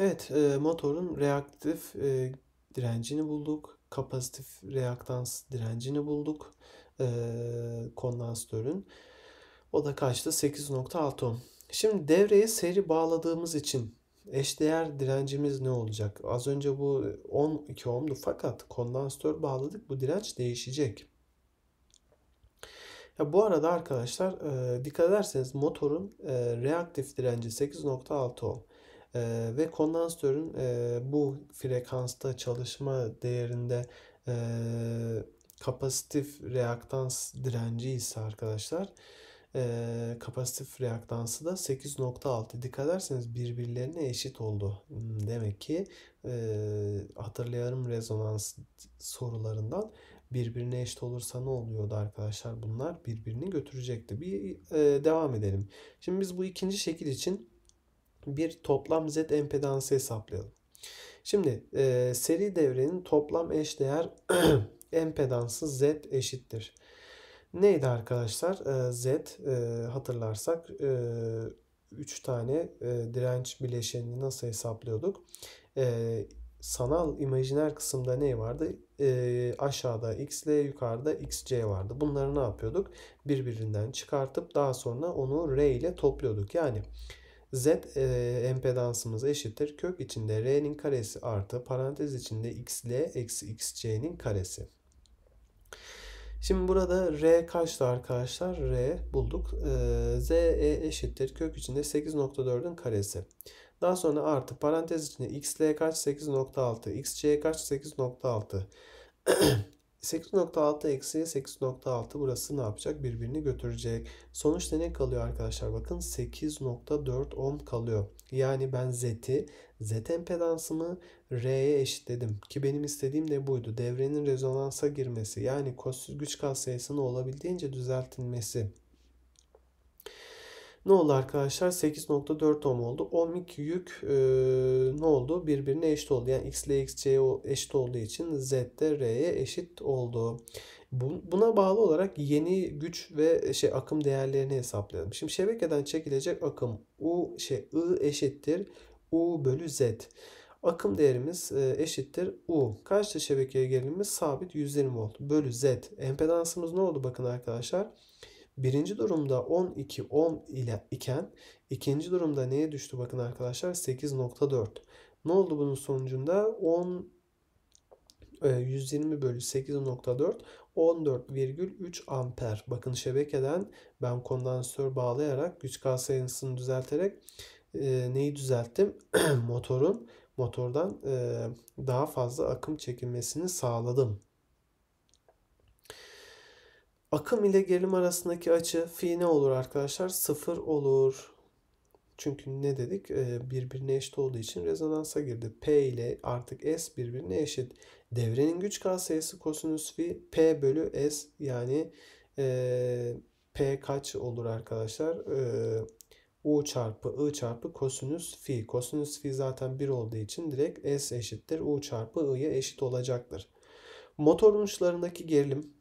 Evet, e, motorun reaktif e, direncini bulduk. Kapasitif reaktans direncini bulduk. E, kondansatörün. O da kaçtı? 8.6 ohm. Şimdi devreye seri bağladığımız için eşdeğer direncimiz ne olacak? Az önce bu 12 ohmdu fakat kondansatör bağladık. Bu direnç değişecek. Ya bu arada arkadaşlar e, dikkat ederseniz motorun e, reaktif direnci 8.6 ohm. E, ve kondansatörün e, bu frekansta çalışma değerinde e, kapasitif reaktans direnci ise arkadaşlar e, kapasitif reaktansı da 8.6 dikkat ederseniz birbirlerine eşit oldu. Hmm, demek ki e, hatırlayalım rezonans sorularından birbirine eşit olursa ne oluyordu arkadaşlar bunlar birbirini götürecekti. Bir e, devam edelim. Şimdi biz bu ikinci şekil için bir toplam Z empedansı hesaplayalım. Şimdi e, seri devrenin toplam eşdeğer empedansı Z eşittir. Neydi arkadaşlar? E, Z e, hatırlarsak e, tane e, direnç bileşenini nasıl hesaplıyorduk? E, sanal imajiner kısımda ne vardı? E, aşağıda XL, yukarıda XC vardı. Bunları ne yapıyorduk? Birbirinden çıkartıp daha sonra onu R ile topluyorduk. Yani Z e, empedansımız eşittir. Kök içinde R'nin karesi artı parantez içinde XL eksi XC'nin karesi. Şimdi burada R kaçtı arkadaşlar? R bulduk. E, Z ZE eşittir. Kök içinde 8.4'ün karesi. Daha sonra artı parantez içinde XL kaç? 8.6. XC kaç? 8.6. 8.6 eksi 8.6 burası ne yapacak? Birbirini götürecek. Sonuçta ne kalıyor arkadaşlar? Bakın 8.4 ohm kalıyor. Yani ben Z'ti, Z impedansımı R'ye eşitledim. Ki benim istediğim de buydu. Devrenin rezonansa girmesi yani güç kas sayısının olabildiğince düzeltilmesi. Ne oldu arkadaşlar? 8.4 ohm oldu. Ohmik yük e, ne oldu? Birbirine eşit oldu. Yani x ile xc eşit olduğu için z de r'ye eşit oldu. Buna bağlı olarak yeni güç ve şey akım değerlerini hesaplayalım. Şimdi şebekeden çekilecek akım U şey I eşittir U bölü Z. Akım değerimiz e, eşittir U. Kaçtı şebekeye gerilimi? Sabit 120 volt bölü Z. Empedansımız ne oldu bakın arkadaşlar? Birinci durumda 12, 10 ile iken ikinci durumda neye düştü bakın arkadaşlar 8.4. Ne oldu bunun sonucunda 10 120 e, bölü 8.4 14,3 amper. Bakın şebekeden ben kondansör bağlayarak güç K sayısını düzelterek e, neyi düzelttim? Motorun motordan e, daha fazla akım çekilmesini sağladım. Akım ile gerilim arasındaki açı fi ne olur arkadaşlar? Sıfır olur. Çünkü ne dedik? Ee, birbirine eşit olduğu için rezonansa girdi. P ile artık S birbirine eşit. Devrenin güç katsayısı kosinüs fi P bölü S yani e, P kaç olur arkadaşlar? E, U çarpı I çarpı kosinüs fi. Kosinüs fi zaten 1 olduğu için direkt S eşittir. U çarpı I'ye eşit olacaktır. Motor uçlarındaki gerilim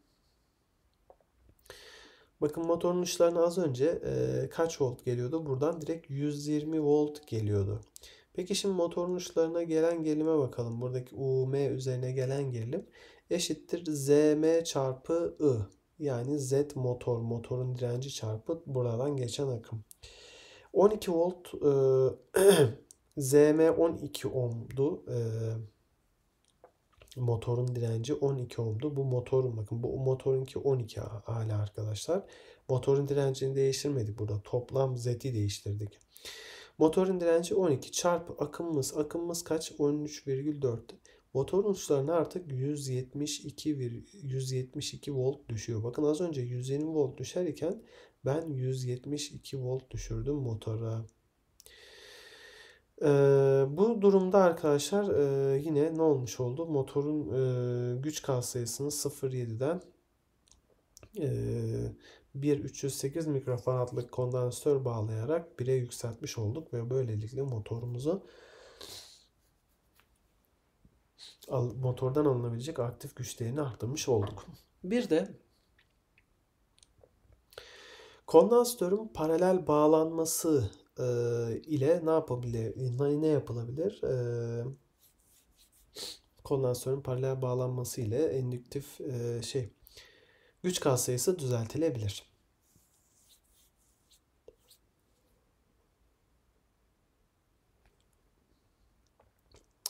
Bakın motorun uçlarına az önce e, kaç volt geliyordu? Buradan direkt 120 volt geliyordu. Peki şimdi motorun uçlarına gelen gerilime bakalım. Buradaki UM üzerine gelen gerilim eşittir ZM çarpı I. Yani Z motor, motorun direnci çarpı buradan geçen akım. 12 volt e, ZM 12 ohmdu. E, motorun direnci 12 ohmdu. Bu motorun bakın bu motorunki 12 hala arkadaşlar. Motorun direncini değiştirmedik burada. Toplam Z'i değiştirdik. Motorun direnci 12 çarpı akımımız. Akımımız kaç? 13,4. Motorun uçlarına artık 172 172 volt düşüyor. Bakın az önce 120 volt düşerken ben 172 volt düşürdüm motora. E, bu durumda arkadaşlar e, yine ne olmuş oldu? Motorun e, güç katsayısını 0.7'den e, 1.308 mikrofaradlık kondansör bağlayarak 1'e yükseltmiş olduk ve böylelikle motorumuzu al, motordan alınabilecek aktif güç değerini arttırmış olduk. Bir de kondansatörün paralel bağlanması e, ile ne yapabilir, ne yapılabilir? E, kondansatörün paralel bağlanması ile endüktif e, şey güç katsayısı düzeltilebilir.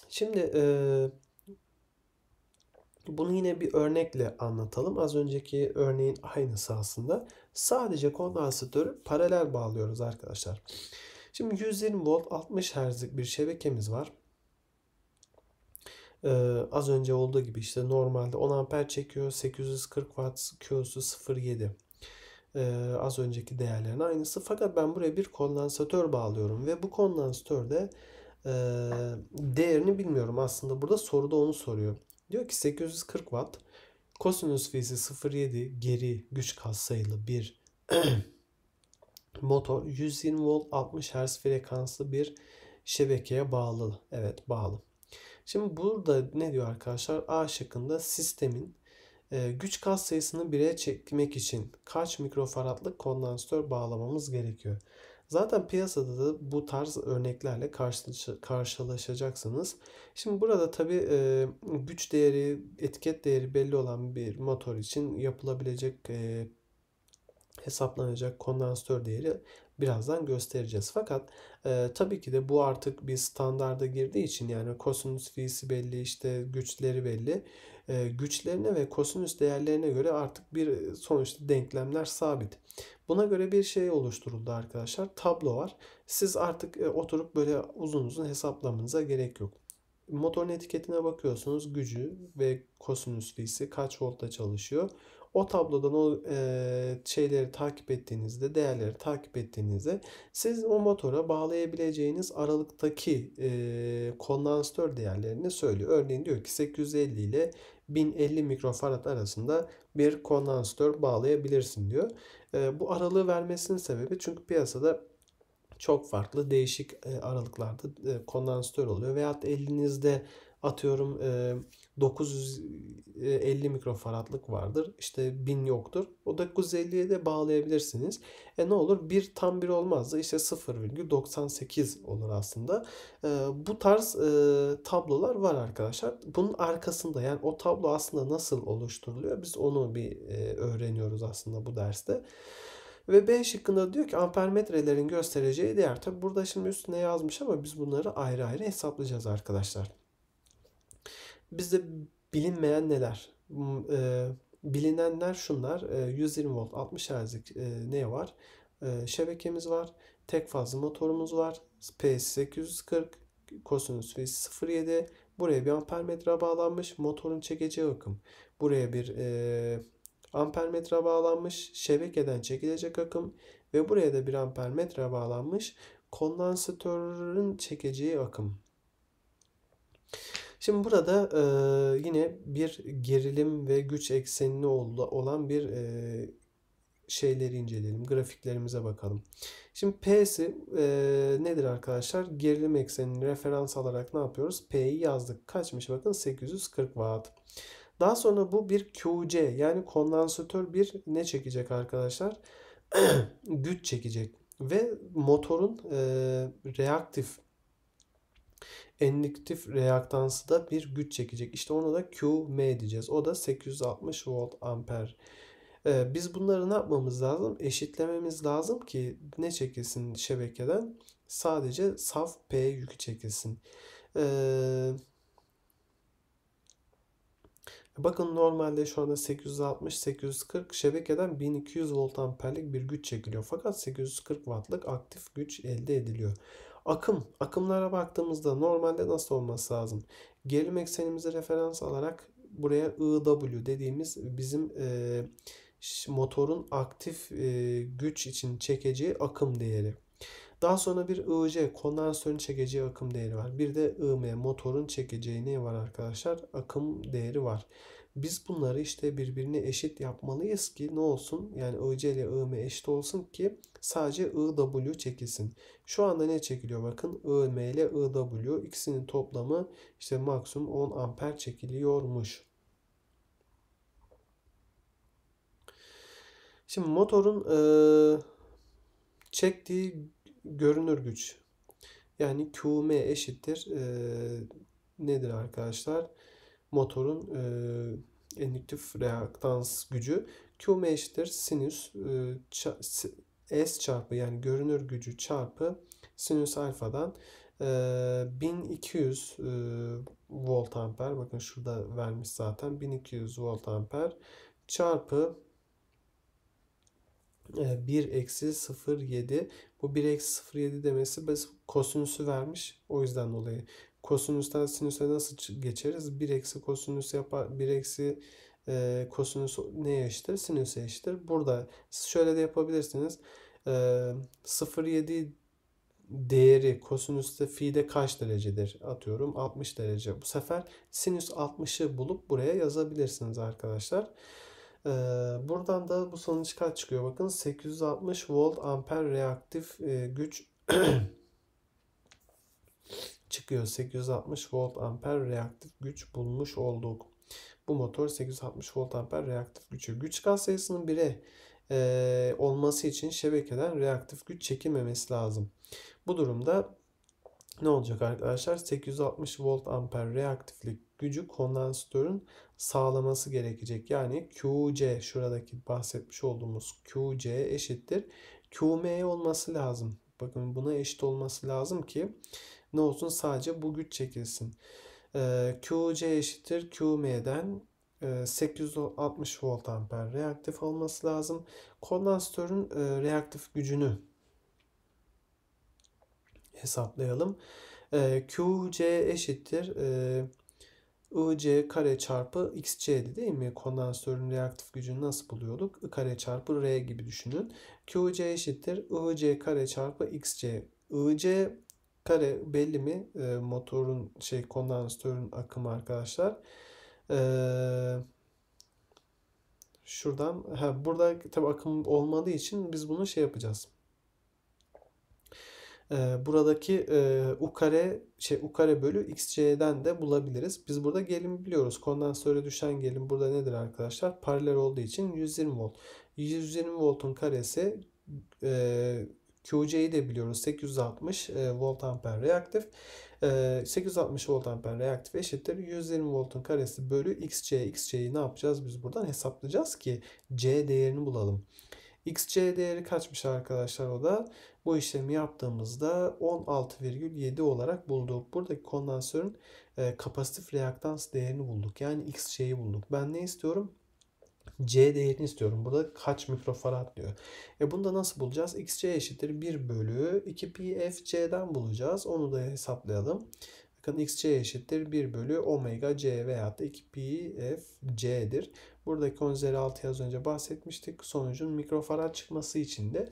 Şimdi e, bunu yine bir örnekle anlatalım. Az önceki örneğin aynısı aslında. Sadece kondansatörü paralel bağlıyoruz arkadaşlar. Şimdi 120 volt 60 Hz'lik bir şebekemiz var. Ee, az önce olduğu gibi işte normalde 10 amper çekiyor. 840 watt Q'su 0.7. Ee, az önceki değerlerin aynısı. Fakat ben buraya bir kondansatör bağlıyorum ve bu kondansatörde e, değerini bilmiyorum. Aslında burada soruda onu soruyor. Diyor ki 840 watt kosinüs fiyesi 0.7 geri güç katsayılı bir motor 120 volt 60 hertz frekanslı bir şebekeye bağlı. Evet bağlı. Şimdi burada ne diyor arkadaşlar? A şıkkında sistemin e, güç kas sayısını 1'e çekmek için kaç mikrofaradlık kondansatör bağlamamız gerekiyor? Zaten piyasada da bu tarz örneklerle karşı, karşılaşacaksınız. Şimdi burada tabii güç değeri, etiket değeri belli olan bir motor için yapılabilecek hesaplanacak kondansatör değeri birazdan göstereceğiz. Fakat e, tabii ki de bu artık bir standarda girdiği için yani kosinüs fiisi belli işte güçleri belli. E, güçlerine ve kosinüs değerlerine göre artık bir e, sonuçta denklemler sabit. Buna göre bir şey oluşturuldu arkadaşlar. Tablo var. Siz artık e, oturup böyle uzun uzun hesaplamanıza gerek yok. Motorun etiketine bakıyorsunuz gücü ve kosinüs kosinüslisi kaç voltta çalışıyor. O tablodan o e, şeyleri takip ettiğinizde, değerleri takip ettiğinizde siz o motora bağlayabileceğiniz aralıktaki e, kondansatör değerlerini söylüyor. Örneğin diyor ki 850 ile 1050 mikrofarad arasında bir kondansatör bağlayabilirsin diyor. Ee, bu aralığı vermesinin sebebi çünkü piyasada çok farklı değişik e, aralıklarda e, kondansatör oluyor. Veyahut elinizde atıyorum e, 950 mikrofaradlık vardır. İşte 1000 yoktur. O 950'ye de bağlayabilirsiniz. E ne olur? Bir tam bir olmazdı, da işte 0,98 olur aslında. E, bu tarz e, tablolar var arkadaşlar. Bunun arkasında yani o tablo aslında nasıl oluşturuluyor? Biz onu bir e, öğreniyoruz aslında bu derste. Ve B şıkkında diyor ki ampermetrelerin göstereceği değer. Tabi burada şimdi üstüne yazmış ama biz bunları ayrı ayrı hesaplayacağız arkadaşlar. Bizde bilinmeyen neler? Hmm, e, bilinenler şunlar. E, 120 volt 60 Hz'lik e, ne var? E, şebekemiz var. Tek fazla motorumuz var. P840 kosinüs V07 Buraya bir ampermetre bağlanmış motorun çekeceği akım. Buraya bir e, ampermetre bağlanmış şebekeden çekilecek akım ve buraya da bir ampermetre bağlanmış kondansatörün çekeceği akım. Şimdi burada e, yine bir gerilim ve güç eksenini olan bir e, şeyleri inceleyelim. Grafiklerimize bakalım. Şimdi P'si e, nedir arkadaşlar? Gerilim eksenini referans alarak ne yapıyoruz? P'yi yazdık. Kaçmış bakın 840 Watt. Daha sonra bu bir QC yani kondansatör bir ne çekecek arkadaşlar? güç çekecek. Ve motorun e, reaktif Endüktif reaktansı da bir güç çekecek. İşte ona da QM diyeceğiz. O da 860 volt amper. Ee, biz bunları ne yapmamız lazım? Eşitlememiz lazım ki ne çekilsin şebekeden? Sadece saf P yükü çekilsin. Ee, Bakın normalde şu anda 860-840 şebekeden 1200 volt amperlik bir güç çekiliyor. Fakat 840 wattlık aktif güç elde ediliyor. Akım. Akımlara baktığımızda normalde nasıl olması lazım? Gerilim eksenimizi referans alarak buraya IW dediğimiz bizim e, motorun aktif e, güç için çekeceği akım değeri. Daha sonra bir IC kondansörün çekeceği akım değeri var. Bir de IM motorun çekeceği ne var arkadaşlar? Akım değeri var. Biz bunları işte birbirine eşit yapmalıyız ki ne olsun? Yani IC ile IM eşit olsun ki sadece IW çekilsin. Şu anda ne çekiliyor bakın? IM ile IW ikisinin toplamı işte maksimum 10 amper çekiliyormuş. Şimdi motorun e, çektiği görünür güç yani QM eşittir e, nedir arkadaşlar? motorun e, indüktif reaktans gücü Qm eşittir sinüs e, S çarpı yani görünür gücü çarpı sinüs alfadan e, 1200 e, volt amper bakın şurada vermiş zaten 1200 volt amper çarpı 1 e, eksi 07 bu 1 eksi 07 demesi biz kosinüsü vermiş o yüzden dolayı kosinüsten sinüse nasıl geçeriz? 1 eksi kosinüs yapar. 1 eksi e, kosinüs neye eşittir? Sinüse eşittir. Burada şöyle de yapabilirsiniz. E, 0,7 değeri kosinüste fi'de kaç derecedir? Atıyorum 60 derece. Bu sefer sinüs 60'ı bulup buraya yazabilirsiniz arkadaşlar. Ee, buradan da bu sonuç kaç çıkıyor? Bakın 860 volt amper reaktif e, güç çıkıyor. 860 volt amper reaktif güç bulmuş olduk. Bu motor 860 volt amper reaktif gücü. Güç kat sayısının 1'e e, olması için şebekeden reaktif güç çekilmemesi lazım. Bu durumda ne olacak arkadaşlar? 860 volt amper reaktiflik gücü kondansatörün sağlaması gerekecek. Yani QC şuradaki bahsetmiş olduğumuz QC eşittir. QM olması lazım. Bakın buna eşit olması lazım ki ne olsun sadece bu güç çekilsin. Ee, QC eşittir QM'den 860 e, volt amper reaktif olması lazım. Kondansatörün e, reaktif gücünü hesaplayalım. E, QC eşittir e, IC kare çarpı XC'di değil mi? Kondansatörün reaktif gücünü nasıl buluyorduk? I kare çarpı R gibi düşünün. QC eşittir IC kare çarpı XC. IC kare belli mi? E, motorun şey kondansatörün akımı arkadaşlar. Eee şuradan ha burada tabi akım olmadığı için biz bunu şey yapacağız. Ee, buradaki e, u kare şey u kare bölü xc'den de bulabiliriz. Biz burada gelimi biliyoruz. Kondansöre düşen gelim burada nedir arkadaşlar? Paralel olduğu için 120 volt. 120 voltun karesi e, QC'yi de biliyoruz 860 e, volt amper reaktif. 860 e, volt amper reaktif eşittir 120 voltun karesi bölü XC. XC'yi ne yapacağız? Biz buradan hesaplayacağız ki C değerini bulalım. XC değeri kaçmış arkadaşlar o da? Bu işlemi yaptığımızda 16,7 olarak bulduk. Buradaki kondansörün e, kapasitif reaktans değerini bulduk. Yani XC'yi bulduk. Ben ne istiyorum? C değerini istiyorum. Burada kaç mikrofarad diyor. E bunu da nasıl bulacağız? XC eşittir 1 bölü 2 pi bulacağız. Onu da hesaplayalım. Bakın XC eşittir 1 bölü omega C veya da 2 pi FC'dir. Buradaki 10 az önce bahsetmiştik. Sonucun mikrofarad çıkması için de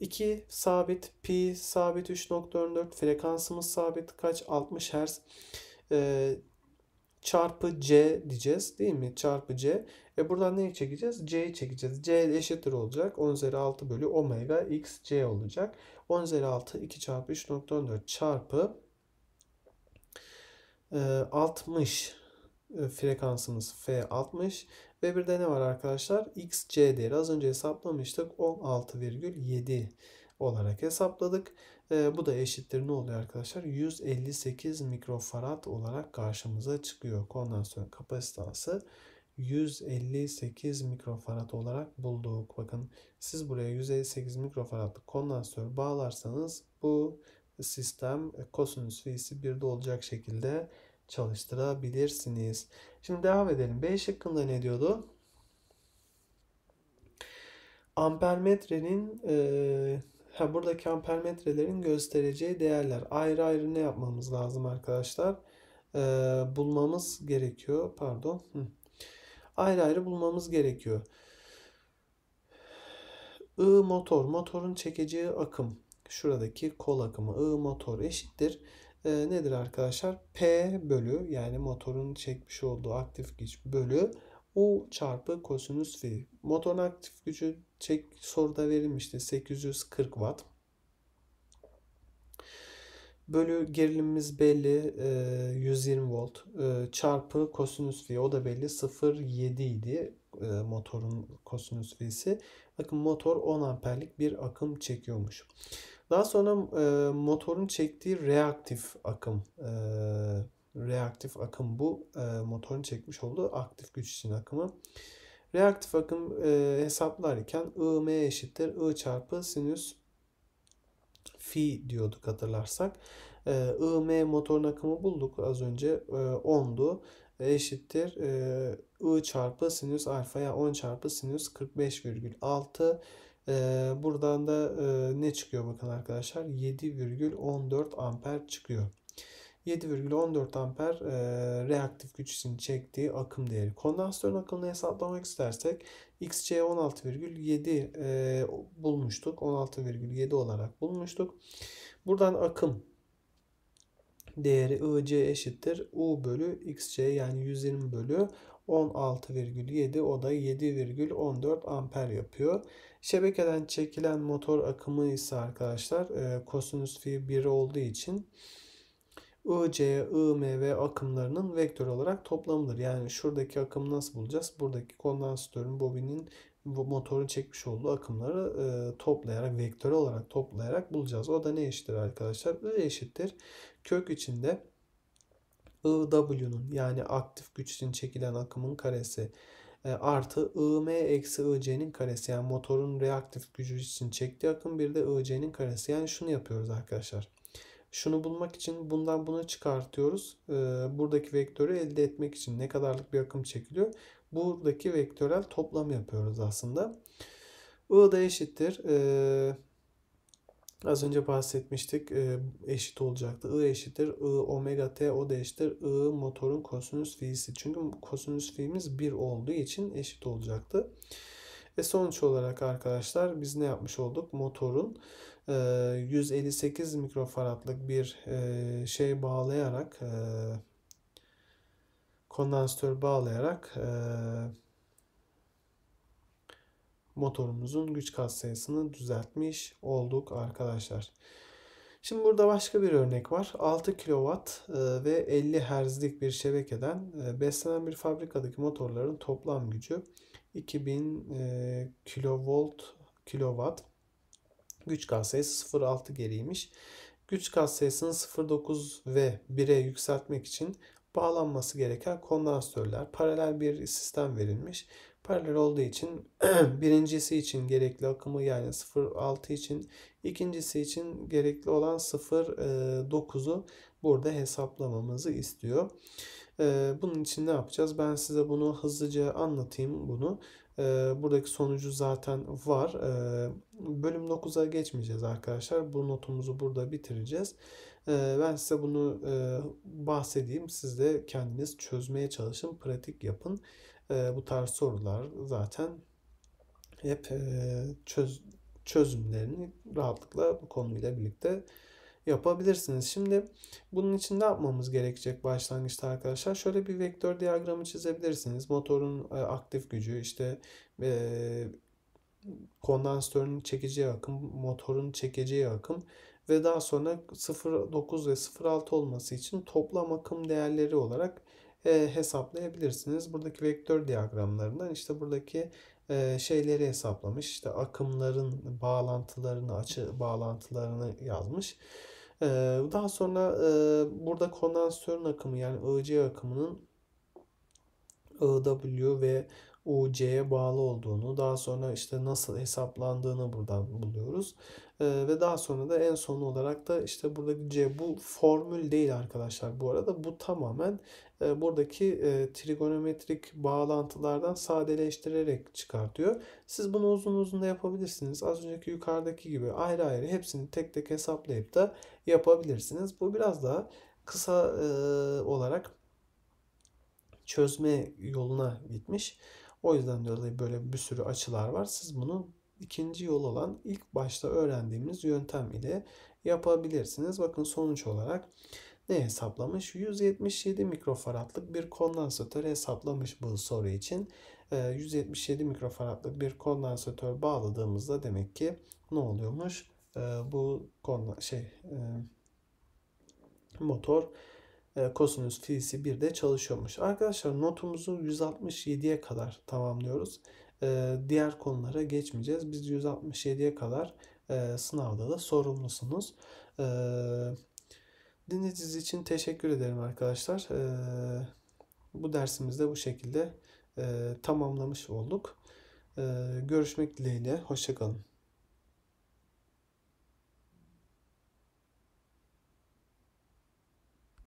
2 sabit, pi sabit 3.14, frekansımız sabit kaç? 60 Hz. Ee, çarpı c diyeceğiz değil mi? Çarpı c. E buradan neyi çekeceğiz? c'yi çekeceğiz. c eşittir olacak. 10 üzeri 6 bölü omega x c olacak. 10 üzeri 6 2 çarpı 3.14 çarpı 60 e, e, frekansımız F60 ve bir de ne var arkadaşlar? x c değeri az önce hesaplamıştık. 16,7 olarak hesapladık. E, bu da eşittir ne oluyor arkadaşlar? 158 mikrofarad olarak karşımıza çıkıyor. kondansör kapasitası 158 mikrofarad olarak bulduk. Bakın siz buraya 158 mikrofaradlık kondansör bağlarsanız bu sistem kosinüs V'si 1'de olacak şekilde çalıştırabilirsiniz. Şimdi devam edelim. B şıkkında ne diyordu? Ampermetrenin e, Ha, buradaki ampermetrelerin göstereceği değerler. Ayrı ayrı ne yapmamız lazım arkadaşlar? Ee, bulmamız gerekiyor. Pardon. Hı. Ayrı ayrı bulmamız gerekiyor. I motor. Motorun çekeceği akım. Şuradaki kol akımı. I motor eşittir. Ee, nedir arkadaşlar? P bölü yani motorun çekmiş olduğu aktif güç bölü U çarpı kosinüs phi. Motorun aktif gücü çek soruda verilmişti 840 watt. Bölü gerilimimiz belli 120 e, volt e, çarpı kosinüs phi o da belli 0.7 idi e, motorun kosinüs phi'si. Bakın motor 10 amperlik bir akım çekiyormuş. Daha sonra motorun çektiği reaktif akım reaktif akım bu. E, motorun çekmiş olduğu aktif güç için akımı. Reaktif akım e, hesaplarken M eşittir I çarpı sinüs fi diyorduk hatırlarsak. E, M motorun akımı bulduk az önce e, 10'du. E eşittir e, I çarpı sinüs alfa ya 10 çarpı sinüs 45,6 e, buradan da e, ne çıkıyor bakın arkadaşlar 7,14 amper çıkıyor. 7,14 amper e, reaktif güç için çektiği akım değeri. Kondansatörün akımını hesaplamak istersek XC 16,7 e, bulmuştuk. 16,7 olarak bulmuştuk. Buradan akım değeri IC eşittir. U bölü XC yani 120 bölü 16,7 o da 7,14 amper yapıyor. Şebekeden çekilen motor akımı ise arkadaşlar e, kosinüs fi 1 olduğu için Ic, C, ve akımlarının vektör olarak toplamıdır. Yani şuradaki akımı nasıl bulacağız? Buradaki kondansatörün bobinin motorun çekmiş olduğu akımları e, toplayarak, vektör olarak toplayarak bulacağız. O da ne eşittir arkadaşlar? I eşittir. Kök içinde IW'nun yani aktif güç için çekilen akımın karesi e, artı IM eksi IC'nin karesi yani motorun reaktif gücü için çektiği akım bir de IC'nin karesi yani şunu yapıyoruz arkadaşlar. Şunu bulmak için bundan bunu çıkartıyoruz. Ee, buradaki vektörü elde etmek için ne kadarlık bir akım çekiliyor. Buradaki vektörel toplam yapıyoruz aslında. I da eşittir. Ee, az önce bahsetmiştik. Ee, eşit olacaktı. I eşittir. I omega t o da eşittir. I motorun kosinüs fi'si. Çünkü kosinüs fi'miz 1 olduğu için eşit olacaktı. Ve sonuç olarak arkadaşlar biz ne yapmış olduk? Motorun 158 ee, mikrofaradlık bir e, şey bağlayarak e, kondansatör bağlayarak e, motorumuzun güç katsayısını düzeltmiş olduk arkadaşlar. Şimdi burada başka bir örnek var. 6 kW ve 50 Hz'lik bir şebekeden beslenen bir fabrikadaki motorların toplam gücü 2000 kV kilowatt Güç katsayısı 0.6 geriymiş. Güç katsayısını 0.9 ve 1'e yükseltmek için bağlanması gereken kondansatörler paralel bir sistem verilmiş. Paralel olduğu için birincisi için gerekli akımı yani 0.6 için ikincisi için gerekli olan 0.9'u burada hesaplamamızı istiyor. Ee, bunun için ne yapacağız? Ben size bunu hızlıca anlatayım bunu. Ee, buradaki sonucu zaten var. Ee, bölüm 9'a geçmeyeceğiz arkadaşlar. Bu notumuzu burada bitireceğiz. Ee, ben size bunu e, bahsedeyim. Siz de kendiniz çözmeye çalışın. Pratik yapın. bu tarz sorular zaten hep e, çöz, çözümlerini rahatlıkla bu konuyla birlikte yapabilirsiniz. Şimdi bunun için ne yapmamız gerekecek başlangıçta arkadaşlar? Şöyle bir vektör diyagramı çizebilirsiniz. Motorun e, aktif gücü işte e, kondansatörün çekeceği akım, motorun çekeceği akım ve daha sonra 0.9 ve 0.6 olması için toplam akım değerleri olarak e, hesaplayabilirsiniz. Buradaki vektör diyagramlarından işte buradaki e, şeyleri hesaplamış. İşte akımların bağlantılarını, açı bağlantılarını yazmış. Daha sonra burada kondansatörün akımı yani IC akımının IW ve UC'ye bağlı olduğunu, daha sonra işte nasıl hesaplandığını buradan buluyoruz. Ee, ve daha sonra da en son olarak da işte buradaki C bu formül değil arkadaşlar bu arada. Bu tamamen e, buradaki e, trigonometrik bağlantılardan sadeleştirerek çıkartıyor. Siz bunu uzun uzun da yapabilirsiniz. Az önceki yukarıdaki gibi ayrı ayrı hepsini tek tek hesaplayıp da yapabilirsiniz. Bu biraz daha kısa e, olarak çözme yoluna gitmiş. O yüzden dolayı böyle bir sürü açılar var. Siz bunu ikinci yol olan ilk başta öğrendiğimiz yöntem ile yapabilirsiniz. Bakın sonuç olarak ne hesaplamış? 177 mikrofaradlık bir kondansatör hesaplamış bu soru için. 177 ee, mikrofaradlık bir kondansatör bağladığımızda demek ki ne oluyormuş? Ee, bu şey e, motor e, kosinüs fi'si 1 de çalışıyormuş. Arkadaşlar notumuzu 167'ye kadar tamamlıyoruz. E, diğer konulara geçmeyeceğiz. Biz 167'ye kadar e, sınavda da sorumlusunuz. E, dinlediğiniz için teşekkür ederim arkadaşlar. E, bu dersimizde bu şekilde e, tamamlamış olduk. E, görüşmek dileğiyle. Hoşçakalın.